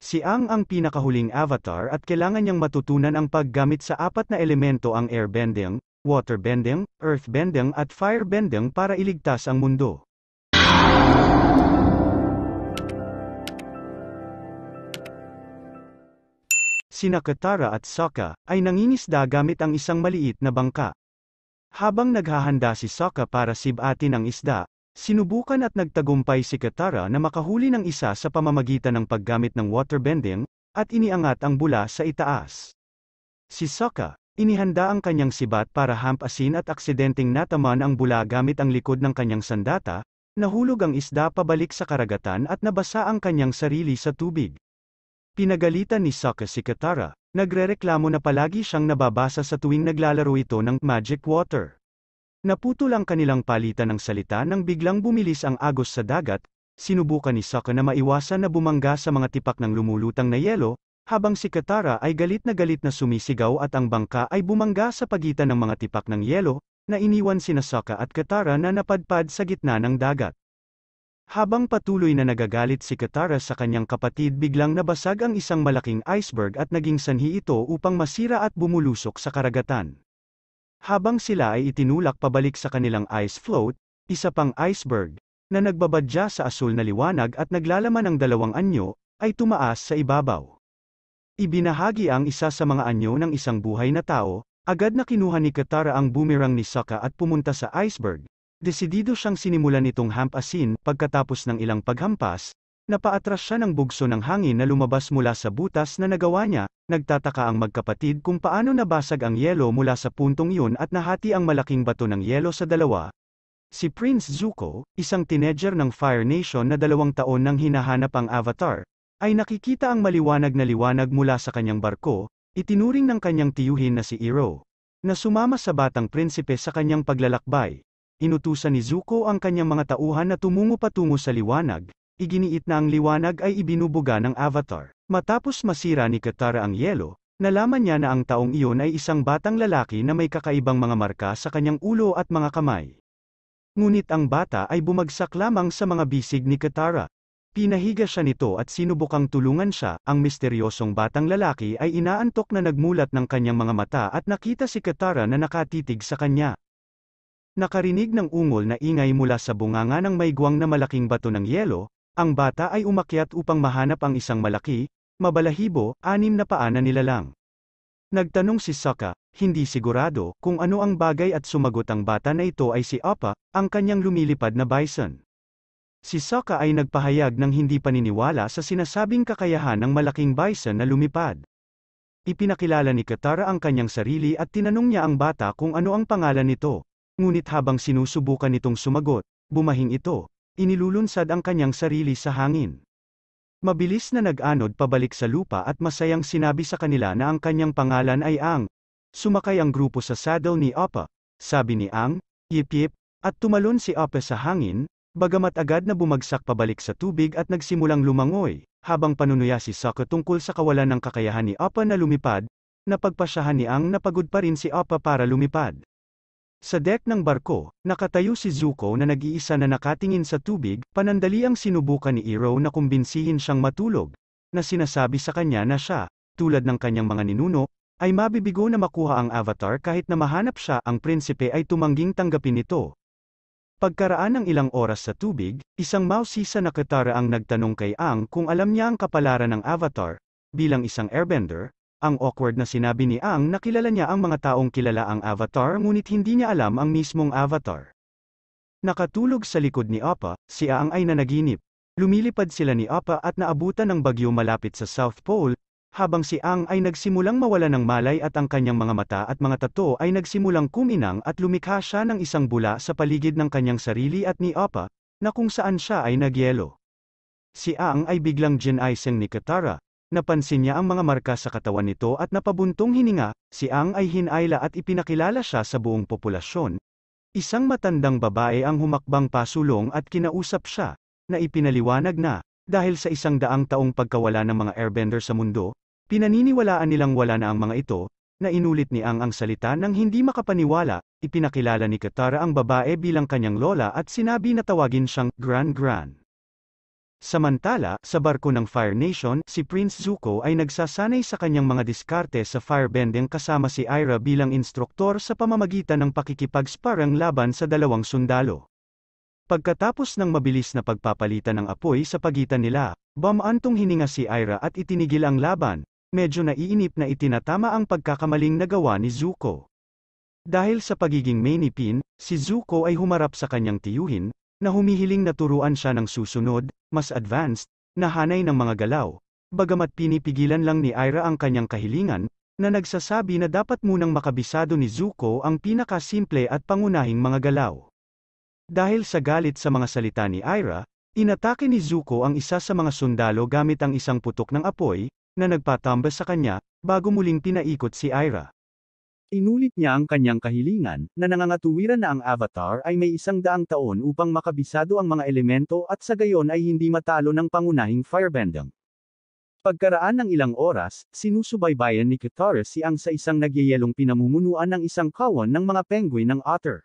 Si Ang ang pinakahuling avatar at kailangan niyang matutunan ang paggamit sa apat na elemento ang airbending, waterbending, earthbending at firebending para iligtas ang mundo. Sina Katara at Sokka ay nangingisda gamit ang isang maliit na bangka. Habang naghahanda si Sokka para sibatin ang isda, Sinubukan at nagtagumpay si Katara na makahuli ng isa sa pamamagitan ng paggamit ng waterbending, at iniangat ang bula sa itaas. Si Sokka, inihanda ang kanyang sibat para hampasin at aksidenteng nataman ang bula gamit ang likod ng kanyang sandata, nahulog ang isda pabalik sa karagatan at nabasa ang kanyang sarili sa tubig. Pinagalitan ni Sokka si Katara, nagrereklamo na palagi siyang nababasa sa tuwing naglalaro ito ng magic water. Naputol ang kanilang palitan ng salita nang biglang bumilis ang agos sa dagat, sinubukan ni Saka na maiwasan na bumangga sa mga tipak ng lumulutang na yelo, habang si Katara ay galit na galit na sumisigaw at ang bangka ay bumangga sa pagitan ng mga tipak ng yelo, na iniwan sina Saka at Katara na napadpad sa gitna ng dagat. Habang patuloy na nagagalit si Katara sa kanyang kapatid biglang nabasag ang isang malaking iceberg at naging sanhi ito upang masira at bumulusok sa karagatan. Habang sila ay itinulak pabalik sa kanilang ice float, isa pang iceberg, na nagbabadya sa asul na liwanag at naglalaman ng dalawang anyo, ay tumaas sa ibabaw. Ibinahagi ang isa sa mga anyo ng isang buhay na tao, agad na kinuha ni Katara ang bumirang ni Saka at pumunta sa iceberg, desidido siyang sinimulan itong hampasin pagkatapos ng ilang paghampas, Napaatras siya ng bugso ng hangin na lumabas mula sa butas na nagawa niya, nagtataka ang magkapatid kung paano nabasag ang yelo mula sa puntong yun at nahati ang malaking bato ng yelo sa dalawa. Si Prince Zuko, isang teenager ng Fire Nation na dalawang taon nang hinahanap ang Avatar, ay nakikita ang maliwanag na liwanag mula sa kanyang barko, itinuring ng kanyang tiyuhin na si Iro, na sumama sa batang prinsipe sa kanyang paglalakbay. Inutusan ni Zuko ang kanyang mga tauhan na tumungo patungo sa liwanag, Iginiit na ang liwanag ay ibinubuga ng avatar. Matapos masira ni Katara ang yelo, nalaman niya na ang taong iyon ay isang batang lalaki na may kakaibang mga marka sa kanyang ulo at mga kamay. Ngunit ang bata ay bumagsak lamang sa mga bisig ni Katara. Pinahiga siya nito at sinubukang tulungan siya, ang misteryosong batang lalaki ay inaantok na nagmulat ng kanyang mga mata at nakita si Katara na nakatitig sa kanya. Nakarinig ng ungol na ingay mula sa bunganga ng may guwang na malaking bato ng yelo, ang bata ay umakyat upang mahanap ang isang malaki, mabalahibo, anim na paa na nilalang. Nagtanong si Saka, hindi sigurado kung ano ang bagay at sumagot ang bata na ito ay si Apa, ang kanyang lumilipad na bison. Si Saka ay nagpahayag ng hindi paniniwala sa sinasabing kakayahan ng malaking bison na lumipad. Ipinakilala ni Katara ang kanyang sarili at tinanong niya ang bata kung ano ang pangalan nito. Ngunit habang sinusubukan itong sumagot, bumahing ito, Inilulunsad ang kanyang sarili sa hangin. Mabilis na nag-anod pabalik sa lupa at masayang sinabi sa kanila na ang kanyang pangalan ay Ang. Sumakay ang grupo sa saddle ni Appa, sabi ni Ang, yip-yip, at tumalon si Appa sa hangin, bagamat agad na bumagsak pabalik sa tubig at nagsimulang lumangoy, habang panunuya si Saka tungkol sa kawalan ng kakayahan ni Appa na lumipad, napagpasyahan ni Ang na pagod pa rin si Appa para lumipad. Sa deck ng barko, nakatayo si Zuko na nag-iisa na nakatingin sa tubig, panandali ang sinubukan ni Iroh na kumbinsihin siyang matulog, na sinasabi sa kanya na siya, tulad ng kanyang mga ninuno, ay mabibigo na makuha ang avatar kahit na mahanap siya ang prinsipe ay tumangging tanggapin ito. Pagkaraan ng ilang oras sa tubig, isang mausisa na Katara ang nagtanong kay Ang kung alam niya ang kapalaran ng avatar, bilang isang airbender, ang awkward na sinabi ni Ang nakilala niya ang mga taong kilala ang avatar ngunit hindi niya alam ang mismong avatar. Nakatulog sa likod ni Appa, si Ang ay nanaginip. Lumilipad sila ni Appa at naabutan ng bagyo malapit sa South Pole, habang si Ang ay nagsimulang mawala ng malay at ang kanyang mga mata at mga tato ay nagsimulang kuminang at lumikha siya ng isang bula sa paligid ng kanyang sarili at ni Appa, na kung saan siya ay nagyelo. Si Ang ay biglang ginaising ni Katara, napansin niya ang mga marka sa katawan nito at napabuntong hininga, si Ang ay hinayla at ipinakilala siya sa buong populasyon. Isang matandang babae ang humakbang pasulong at kinausap siya, na ipinaliwanag na, dahil sa isang daang taong pagkawala ng mga airbender sa mundo, pinaniniwalaan nilang wala na ang mga ito, na inulit ni Ang ang salita ng hindi makapaniwala, ipinakilala ni Katara ang babae bilang kanyang lola at sinabi na tawagin siyang Grand Grand. Samantala, sa barko ng Fire Nation, si Prince Zuko ay nagsasanay sa kanyang mga diskarte sa firebending kasama si Ira bilang instruktor sa pamamagitan ng pakikipag laban sa dalawang sundalo. Pagkatapos ng mabilis na pagpapalitan ng apoy sa pagitan nila, bamantong hininga si Ira at itinigil ang laban, medyo naiinip na itinatama ang pagkakamaling nagawa ni Zuko. Dahil sa pagiging manipin, si Zuko ay humarap sa kanyang tiyuhin, na humihiling na turuan siya ng susunod, mas advanced, na hanay ng mga galaw, bagamat pinipigilan lang ni Ira ang kanyang kahilingan, na nagsasabi na dapat munang makabisado ni Zuko ang pinakasimple at pangunahing mga galaw. Dahil sa galit sa mga salita ni Ira, inatake ni Zuko ang isa sa mga sundalo gamit ang isang putok ng apoy, na nagpatamba sa kanya, bago muling pinaikot si Ira. Inulit niya ang kanyang kahilingan, na nangangatuwiran na ang avatar ay may isang daang taon upang makabisado ang mga elemento at sa gayon ay hindi matalo ng pangunahing firebending. Pagkaraan ng ilang oras, sinusubaybayan ni Katara si Ang sa isang nagyayelong pinamumunuan ng isang kawan ng mga penguin ng otter.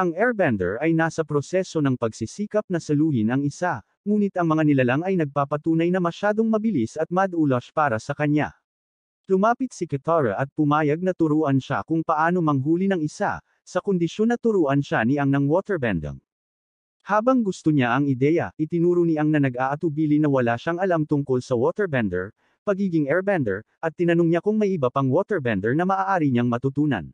Ang airbender ay nasa proseso ng pagsisikap na saluhin ang isa, ngunit ang mga nilalang ay nagpapatunay na masyadong mabilis at madulas para sa kanya. Lumapit si Katara at pumayag na turuan siya kung paano manghuli ng isa, sa kondisyon na turuan siya ni Ang ng waterbending. Habang gusto niya ang ideya, itinuro ni Ang na nag-aatubili na wala siyang alam tungkol sa waterbender, pagiging airbender, at tinanong niya kung may iba pang waterbender na maaari niyang matutunan.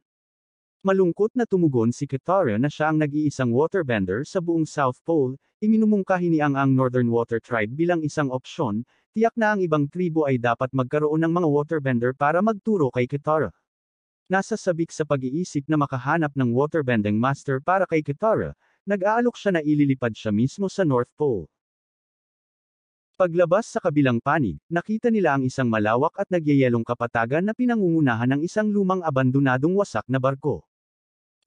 Malungkot na tumugon si Katara na siya ang nag-iisang waterbender sa buong South Pole, iminumungkahi ni Ang ang Northern Water Tribe bilang isang opsyon, Tiyak na ang ibang tribo ay dapat magkaroon ng mga waterbender para magturo kay Kitara. Nasa sabik sa pag-iisip na makahanap ng waterbending master para kay Kitara, nag-aalok siya na ililipad siya mismo sa North Pole. Paglabas sa kabilang panig, nakita nila ang isang malawak at nagyayelong kapatagan na pinangungunahan ng isang lumang abandonadong wasak na barko.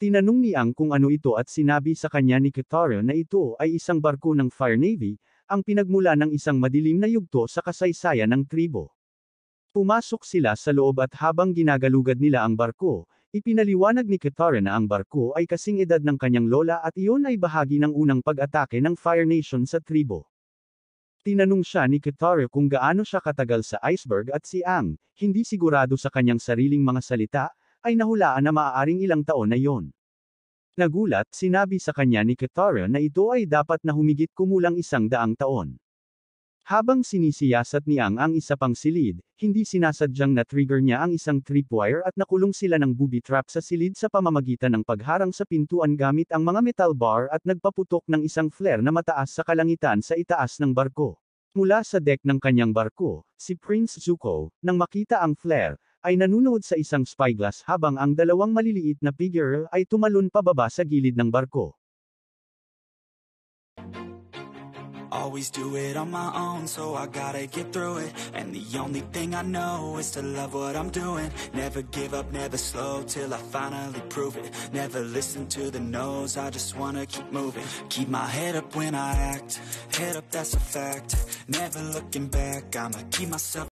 Tinanong ni Ang kung ano ito at sinabi sa kanya ni Kitara na ito ay isang barko ng Fire Navy, ang pinagmula ng isang madilim na yugto sa kasaysayan ng tribo. Pumasok sila sa loob at habang ginagalugad nila ang barko, ipinaliwanag ni Katara na ang barko ay kasing edad ng kanyang lola at iyon ay bahagi ng unang pag-atake ng Fire Nation sa tribo. Tinanong siya ni Katara kung gaano siya katagal sa iceberg at si Ang, hindi sigurado sa kanyang sariling mga salita, ay nahulaan na maaaring ilang taon na yon. Nagulat, sinabi sa kanya ni Katara na ito ay dapat na humigit kumulang isang daang taon. Habang sinisiyasat ni Ang ang isa pang silid, hindi sinasadyang na-trigger niya ang isang tripwire at nakulong sila ng booby trap sa silid sa pamamagitan ng pagharang sa pintuan gamit ang mga metal bar at nagpaputok ng isang flare na mataas sa kalangitan sa itaas ng barko. Mula sa deck ng kanyang barko, si Prince Zuko, nang makita ang flare, ay nanunood sa isang spyglass habang ang dalawang maliliit na figure ay tumalon pababa sa gilid ng barko. Always do it on my own, so I gotta get through it. And the only thing I know is to love what I'm doing. Never give up, never slow, till I finally prove it. Never listen to the no's, I just wanna keep moving. Keep my head up when I act, head up, that's a fact. Never looking back, I'ma keep myself.